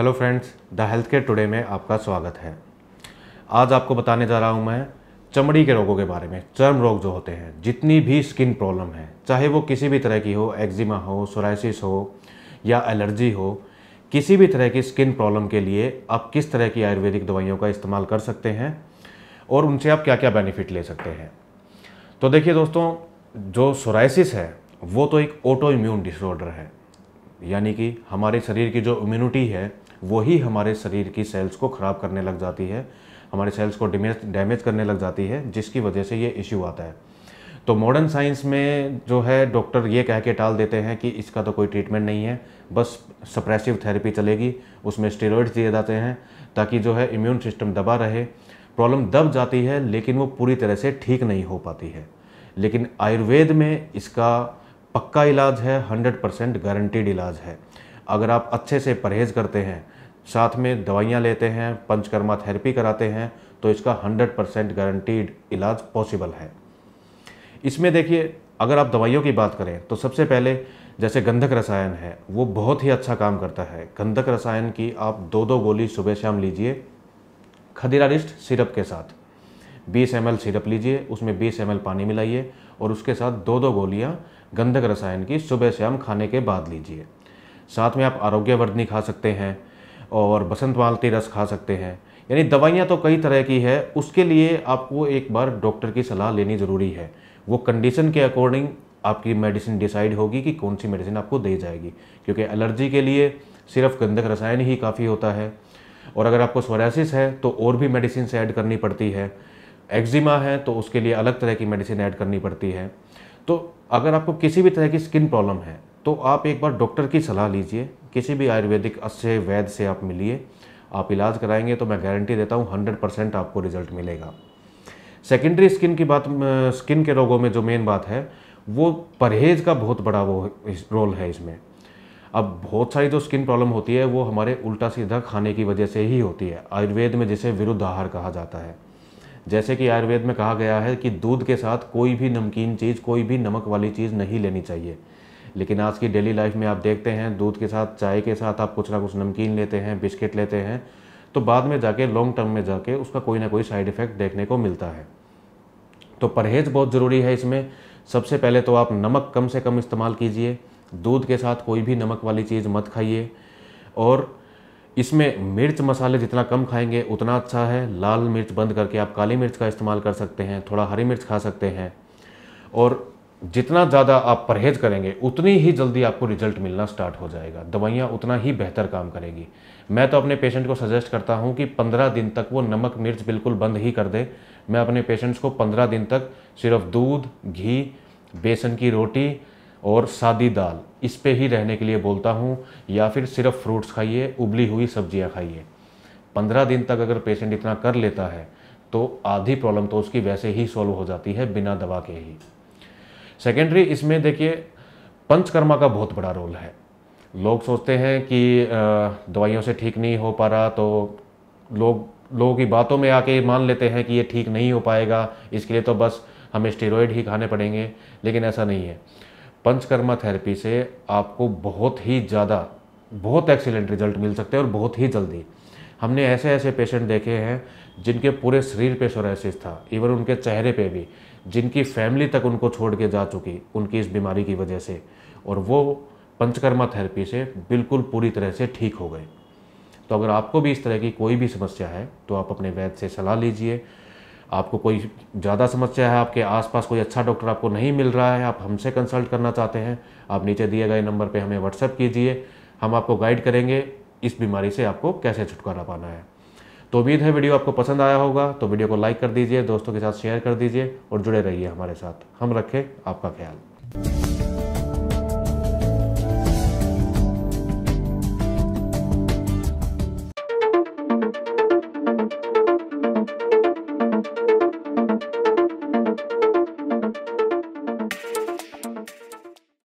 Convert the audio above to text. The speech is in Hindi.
hello friends the health care today में आपका स्वागत है आज आपको बताने जा रहा हूं मैं चमड़ी के रोगों के बारे में चर्म रोग जो होते हैं जितनी भी स्किन प्रॉब्लम है चाहे वो किसी भी तरह की हो एक्जिमा हो सोराइसिस हो या एलर्जी हो किसी भी तरह की स्किन प्रॉब्लम के लिए आप किस तरह की आयुर्वेदिक दवाइयों का इस्तेमाल कर सकते हैं और उनसे आप क्या क्या बेनिफिट ले सकते हैं तो देखिए दोस्तों जो सोराइसिस है वो तो एक ऑटो इम्यून डिसऑर्डर है यानी कि हमारे शरीर की जो इम्यूनिटी है वही हमारे शरीर की सेल्स को ख़राब करने लग जाती है हमारे सेल्स को डिमेज डैमेज करने लग जाती है जिसकी वजह से ये इश्यू आता है तो मॉडर्न साइंस में जो है डॉक्टर ये कह के टाल देते हैं कि इसका तो कोई ट्रीटमेंट नहीं है बस सप्रेसिव थेरेपी चलेगी उसमें स्टेरॉइड्स दिए जाते हैं ताकि जो है इम्यून सिस्टम दबा रहे प्रॉब्लम दब जाती है लेकिन वो पूरी तरह से ठीक नहीं हो पाती है लेकिन आयुर्वेद में इसका पक्का इलाज है 100 परसेंट गारंटीड इलाज है अगर आप अच्छे से परहेज़ करते हैं साथ में दवाइयाँ लेते हैं पंचकर्मा थेरेपी कराते हैं तो इसका 100 परसेंट गारंटीड इलाज पॉसिबल है इसमें देखिए अगर आप दवाइयों की बात करें तो सबसे पहले जैसे गंधक रसायन है वो बहुत ही अच्छा काम करता है गंधक रसायन की आप दो दो गोली सुबह शाम लीजिए खदिरारिस्ट सिरप के साथ 20 एम सिरप लीजिए उसमें 20 एम पानी मिलाइए और उसके साथ दो दो गोलियाँ गंधक रसायन की सुबह शाम खाने के बाद लीजिए साथ में आप आरोग्यवर्धनी खा सकते हैं और बसंत मालती रस खा सकते हैं यानी दवाइयाँ तो कई तरह की है उसके लिए आपको एक बार डॉक्टर की सलाह लेनी ज़रूरी है वो कंडीशन के अकॉर्डिंग आपकी मेडिसिन डिसाइड होगी कि कौन सी मेडिसिन आपको दी जाएगी क्योंकि एलर्जी के लिए सिर्फ गंधक रसायन ही काफ़ी होता है और अगर आपको सोरासिस है तो और भी मेडिसिन ऐड करनी पड़ती है एक्जिमा है तो उसके लिए अलग तरह की मेडिसिन ऐड करनी पड़ती है तो अगर आपको किसी भी तरह की स्किन प्रॉब्लम है तो आप एक बार डॉक्टर की सलाह लीजिए किसी भी आयुर्वेदिक अच्छे वैद से आप मिलिए आप इलाज कराएंगे तो मैं गारंटी देता हूँ हंड्रेड परसेंट आपको रिजल्ट मिलेगा सेकेंडरी स्किन की बात स्किन के रोगों में जो मेन बात है वो परहेज का बहुत बड़ा वो रोल है इसमें अब बहुत सारी जो स्किन प्रॉब्लम होती है वो हमारे उल्टा सीधा खाने की वजह से ही होती है आयुर्वेद में जिसे विरुद्ध आहार कहा जाता है जैसे कि आयुर्वेद में कहा गया है कि दूध के साथ कोई भी नमकीन चीज़ कोई भी नमक वाली चीज़ नहीं लेनी चाहिए लेकिन आज की डेली लाइफ में आप देखते हैं दूध के साथ चाय के साथ आप कुछ ना कुछ नमकीन लेते हैं बिस्किट लेते हैं तो बाद में जाके लॉन्ग टर्म में जाके उसका कोई ना कोई साइड इफ़ेक्ट देखने को मिलता है तो परहेज़ बहुत ज़रूरी है इसमें सबसे पहले तो आप नमक कम से कम इस्तेमाल कीजिए दूध के साथ कोई भी नमक वाली चीज़ मत खाइए और इसमें मिर्च मसाले जितना कम खाएंगे उतना अच्छा है लाल मिर्च बंद करके आप काली मिर्च का इस्तेमाल कर सकते हैं थोड़ा हरी मिर्च खा सकते हैं और जितना ज़्यादा आप परहेज करेंगे उतनी ही जल्दी आपको रिजल्ट मिलना स्टार्ट हो जाएगा दवाइयाँ उतना ही बेहतर काम करेगी मैं तो अपने पेशेंट को सजेस्ट करता हूँ कि 15 दिन तक वो नमक मिर्च बिल्कुल बंद ही कर दे मैं अपने पेशेंट्स को 15 दिन तक सिर्फ दूध घी बेसन की रोटी और सादी दाल इस पर ही रहने के लिए बोलता हूँ या फिर सिर्फ फ्रूट्स खाइए उबली हुई सब्जियाँ खाइए पंद्रह दिन तक अगर पेशेंट इतना कर लेता है तो आधी प्रॉब्लम तो उसकी वैसे ही सॉल्व हो जाती है बिना दवा के ही सेकेंडरी इसमें देखिए पंचकर्मा का बहुत बड़ा रोल है लोग सोचते हैं कि दवाइयों से ठीक नहीं हो पा रहा तो लोग लोगों की बातों में आके मान लेते हैं कि ये ठीक नहीं हो पाएगा इसके लिए तो बस हमें स्टेरॉयड ही खाने पड़ेंगे लेकिन ऐसा नहीं है पंचकर्मा थेरेपी से आपको बहुत ही ज़्यादा बहुत एक्सीलेंट रिजल्ट मिल सकते हैं और बहुत ही जल्दी हमने ऐसे ऐसे पेशेंट देखे हैं जिनके पूरे शरीर पे सोरेसिस था इवन उनके चेहरे पे भी जिनकी फैमिली तक उनको छोड़ के जा चुकी उनकी इस बीमारी की वजह से और वो पंचकर्मा थेरेपी से बिल्कुल पूरी तरह से ठीक हो गए तो अगर आपको भी इस तरह की कोई भी समस्या है तो आप अपने वैद्य से सलाह लीजिए आपको कोई ज़्यादा समस्या है आपके आसपास कोई अच्छा डॉक्टर आपको नहीं मिल रहा है आप हमसे कंसल्ट करना चाहते हैं आप नीचे दिए गए नंबर पर हमें व्हाट्सअप कीजिए हम आपको गाइड करेंगे इस बीमारी से आपको कैसे छुटकारा पाना है तो उम्मीद है वीडियो आपको पसंद आया होगा तो वीडियो को लाइक कर दीजिए दोस्तों के साथ शेयर कर दीजिए और जुड़े रहिए हमारे साथ हम रखें आपका ख्याल